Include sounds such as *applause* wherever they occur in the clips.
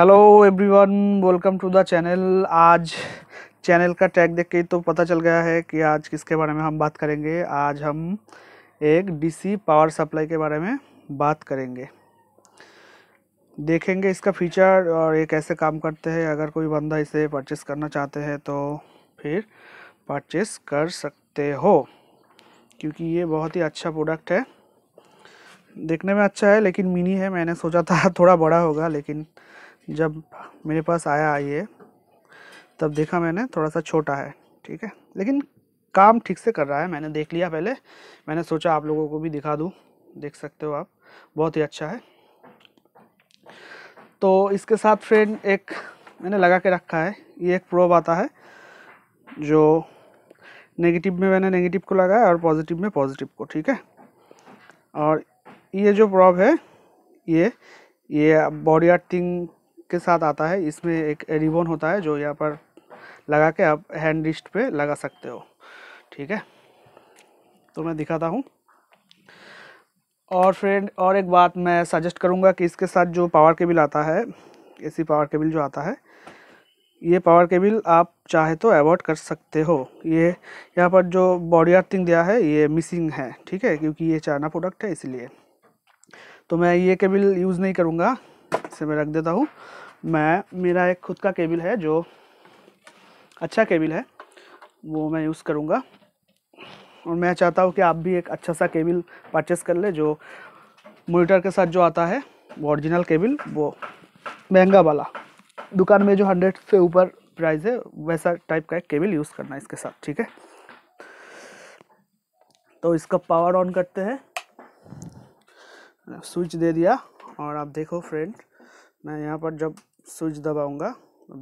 hello everyone welcome to the channel आज channel का tag देख के तो पता चल गया है कि आज किसके बारे में हम बात करेंगे आज हम एक डीसी पावर सप्लाई के बारे में बात करेंगे देखेंगे इसका फीचर और ये कैसे काम करते हैं अगर कोई बंदा इसे परचेस करना चाहते हैं तो फिर परचेस कर सकते हो क्योंकि ये बहुत ही अच्छा प्रोडक्ट है देखने में अच्छा है लेकिन मिनी है मैंने सोचा था *laughs* थोड़ा बड़ा होगा लेकिन जब मेरे पास आया ये तब देखा मैंने थोड़ा सा छोटा है ठीक है लेकिन काम ठीक से कर रहा है मैंने देख लिया पहले मैंने सोचा आप लोगों को भी दिखा दूँ देख सकते हो आप बहुत ही अच्छा है तो इसके साथ फ्रेंड एक मैंने लगा के रखा है ये एक प्रोब आता है जो नेगेटिव में मैंने नेगेटिव को लगाया और पॉजिटिव में पॉजिटिव को ठीक है और ये जो प्रॉब है ये ये बॉडी आर्टिंग के साथ आता है इसमें एक रिबन होता है जो यहाँ पर लगा के आप हैंड रिस्ट पे लगा सकते हो ठीक है तो मैं दिखाता हूँ और फ्रेंड और एक बात मैं सजेस्ट करूँगा कि इसके साथ जो पावर केबल आता है एसी पावर केबल जो आता है ये पावर केबल आप चाहे तो अवॉइड कर सकते हो ये यहाँ पर जो बॉडी अर्थिंग दिया है ये मिसिंग है ठीक है क्योंकि ये चाइना प्रोडक्ट है इसलिए तो मैं ये केबल यूज़ नहीं करूँगा इसे मैं रख देता हूँ मैं मेरा एक खुद का केबल है जो अच्छा केबल है वो मैं यूज़ करूँगा और मैं चाहता हूँ कि आप भी एक अच्छा सा केबल परचेस कर ले जो मोनीटर के साथ जो आता है वो ओरिजिनल केबल वो महंगा वाला दुकान में जो हंड्रेड से ऊपर प्राइस है वैसा टाइप का एक केबल यूज़ करना इसके साथ ठीक है तो इसका पावर ऑन करते हैं स्विच दे दिया और आप देखो फ्रेंड मैं यहाँ पर जब स्विच दबाऊंगा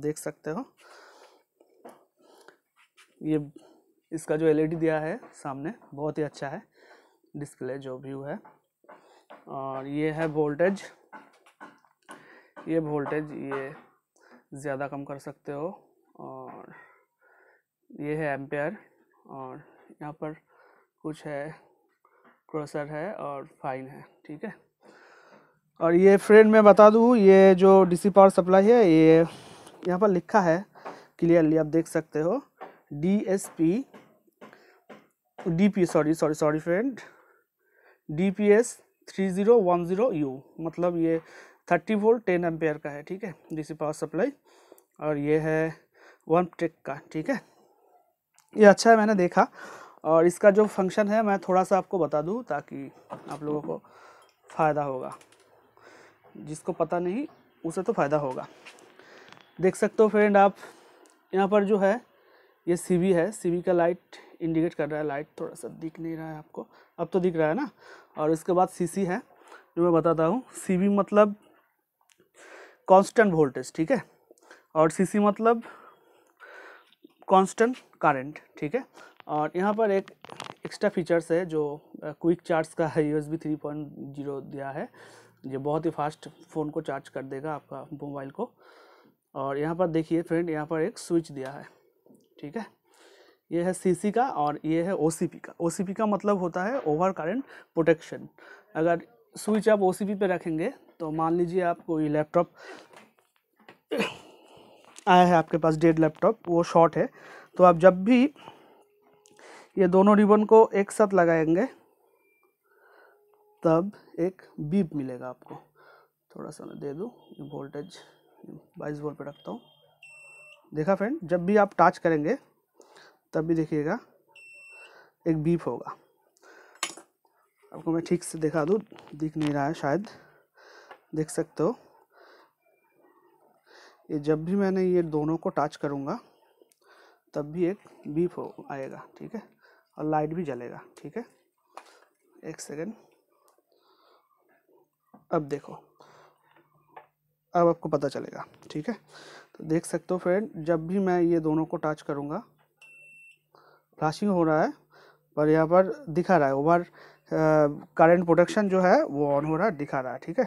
देख सकते हो ये इसका जो एलईडी दिया है सामने बहुत ही अच्छा है डिस्प्ले जो व्यू है और ये है वोल्टेज ये वोल्टेज ये ज़्यादा कम कर सकते हो और ये है एम्पेयर और यहाँ पर कुछ है क्रोसर है और फाइन है ठीक है और ये फ्रेंड मैं बता दूँ ये जो डीसी पावर सप्लाई है ये यहाँ पर लिखा है क्लियरली आप देख सकते हो D S P D P sorry sorry sorry friend D P S three zero one zero U मतलब ये थर्टी वोल्ट टेन एम्पेयर का है ठीक है डीसी पावर सप्लाई और ये है वन टेक का ठीक है ये अच्छा है मैंने देखा और इसका जो फंक्शन है मैं थोड़ा सा आपको बता दूँ ताकि आप लोगों को फ़ायदा होगा जिसको पता नहीं उसे तो फ़ायदा होगा देख सकते हो फ्रेंड आप यहाँ पर जो है ये सीवी है सीवी का लाइट इंडिकेट कर रहा है लाइट थोड़ा सा दिख नहीं रहा है आपको अब तो दिख रहा है ना और इसके बाद सीसी है जो मैं बताता हूँ सीवी मतलब कांस्टेंट वोल्टेज ठीक है और सीसी मतलब कांस्टेंट करंट ठीक है और यहाँ पर एक एक्स्ट्रा फीचर्स है जो क्विक चार्ज का है U S B three point zero दिया है ये बहुत ही फास्ट फ़ोन को चार्ज कर देगा आपका मोबाइल को और यहाँ पर देखिए फ्रेंड यहाँ पर एक स्विच दिया है ठीक है ये है सीसी का और ये है ओसीपी का ओसीपी का मतलब होता है ओवर करंट प्रोटेक्शन अगर स्विच आप ओसीपी पे रखेंगे तो मान लीजिए आपको ये लैपटॉप आया है आपके पास डेड लैपटॉप वो शॉर्ट है तो आप जब भी ये दोनों रिबन को एक साथ लगाएंगे तब एक बीप मिलेगा आपको थोड़ा सा मैं दे दूँ वोल्टेज बाईस वोल्ट पे रखता हूँ देखा फ्रेंड जब भी आप टच करेंगे तब भी देखिएगा एक बीप होगा आपको मैं ठीक से दिखा दूँ दिख नहीं रहा है शायद देख सकते हो ये जब भी मैंने ये दोनों को टच करूँगा तब भी एक बीप हो आएगा ठीक है और लाइट भी जलेगा ठीक है एक सेकेंड अब देखो अब आपको पता चलेगा ठीक है तो देख सकते हो फ्रेंड जब भी मैं ये दोनों को टच करूँगा फ्लैशिंग हो रहा है पर यहाँ पर दिखा रहा है ओवर करंट प्रोडक्शन जो है वो ऑन हो रहा है दिखा रहा है ठीक है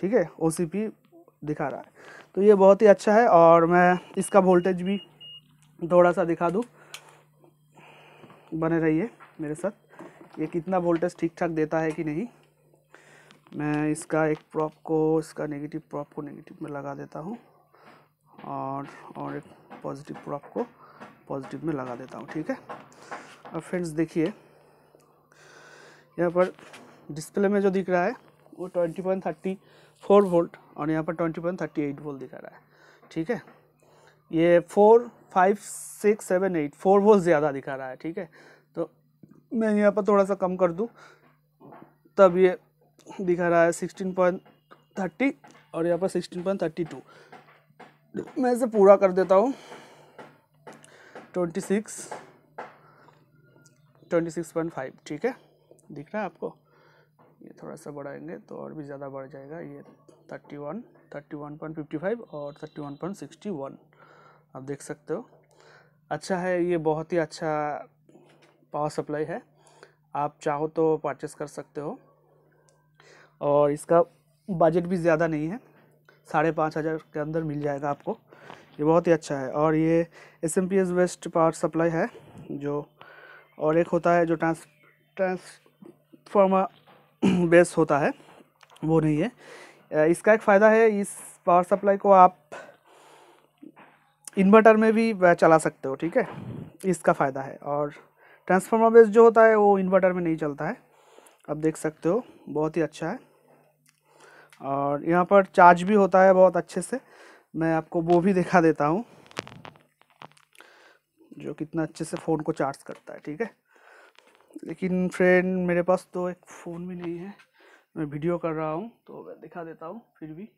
ठीक है ओ दिखा रहा है तो ये बहुत ही अच्छा है और मैं इसका वोल्टेज भी थोड़ा सा दिखा दूँ बने रहिए मेरे साथ ये कितना वोल्टेज ठीक ठाक देता है कि नहीं मैं इसका एक प्रॉप को इसका नेगेटिव प्रॉप को नेगेटिव में लगा देता हूँ और और एक पॉजिटिव प्रॉप को पॉजिटिव में लगा देता हूँ ठीक है अब फ्रेंड्स देखिए यहाँ पर डिस्प्ले में जो दिख रहा है वो twenty point thirty four volt और यहाँ पर twenty point thirty eight volt दिखा रहा है ठीक है ये four five six seven eight four volt ज़्यादा दिखा रहा है ठीक है तो मैं यहाँ पर थोड़ा सा कम कर दूँ तब ये दिखा रहा है सिक्सटीन पॉइंट थर्टी और यहाँ पर सिक्सटीन पॉइंट थर्टी टू मैं इसे पूरा कर देता हूँ twenty six twenty six point five ठीक है दिख रहा है आपको ये थोड़ा सा बढ़ाएंगे तो और भी ज़्यादा बढ़ जाएगा ये thirty one thirty one point fifty five और thirty one point sixty one आप देख सकते हो अच्छा है ये बहुत ही अच्छा पावर सप्लाई है आप चाहो तो परचेस कर सकते हो और इसका बजट भी ज़्यादा नहीं है साढ़े पाँच हज़ार के अंदर मिल जाएगा आपको ये बहुत ही अच्छा है और ये S M P S waste power supply है जो और एक होता है जो ट्रांस ट्रांसफार्मर बेस होता है वो नहीं है इसका एक फ़ायदा है इस पावर सप्लाई को आप इन्वर्टर में भी चला सकते हो ठीक है इसका फ़ायदा है और ट्रांसफार्मर बेस जो होता है वो इन्वर्टर में नहीं चलता है आप देख सकते हो बहुत ही अच्छा है और यहाँ पर चार्ज भी होता है बहुत अच्छे से मैं आपको वो भी दिखा देता हूँ जो कितना अच्छे से फ़ोन को चार्ज करता है ठीक है लेकिन फ्रेंड मेरे पास तो एक फ़ोन भी नहीं है मैं वीडियो कर रहा हूँ तो मैं दिखा देता हूँ फिर भी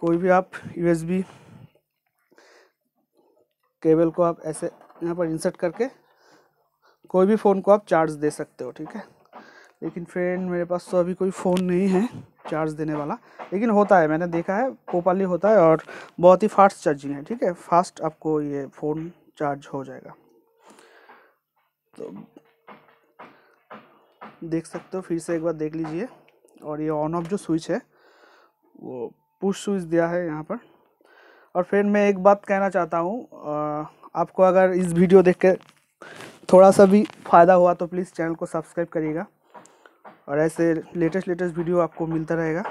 कोई भी आप यूएसबी केबल को आप ऐसे यहाँ पर इंसर्ट करके कोई भी फ़ोन को आप चार्ज दे सकते हो ठीक है लेकिन फ्रेंड मेरे पास तो अभी कोई फ़ोन नहीं है चार्ज देने वाला लेकिन होता है मैंने देखा है पोपाली होता है और बहुत ही फास्ट चार्जिंग है ठीक है फास्ट आपको ये फ़ोन चार्ज हो जाएगा तो देख सकते हो फिर से एक बार देख लीजिए और ये ऑन ऑफ जो स्विच है वो पुश स्विच दिया है यहाँ पर और फ्रेंड मैं एक बात कहना चाहता हूँ आपको अगर इस वीडियो देख के थोड़ा सा भी फ़ायदा हुआ तो प्लीज़ चैनल को सब्सक्राइब करिएगा और ऐसे लेटेस्ट लेटेस्ट वीडियो आपको मिलता रहेगा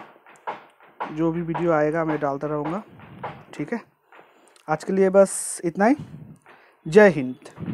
जो भी वीडियो आएगा मैं डालता रहूँगा ठीक है आज के लिए बस इतना ही जय हिंद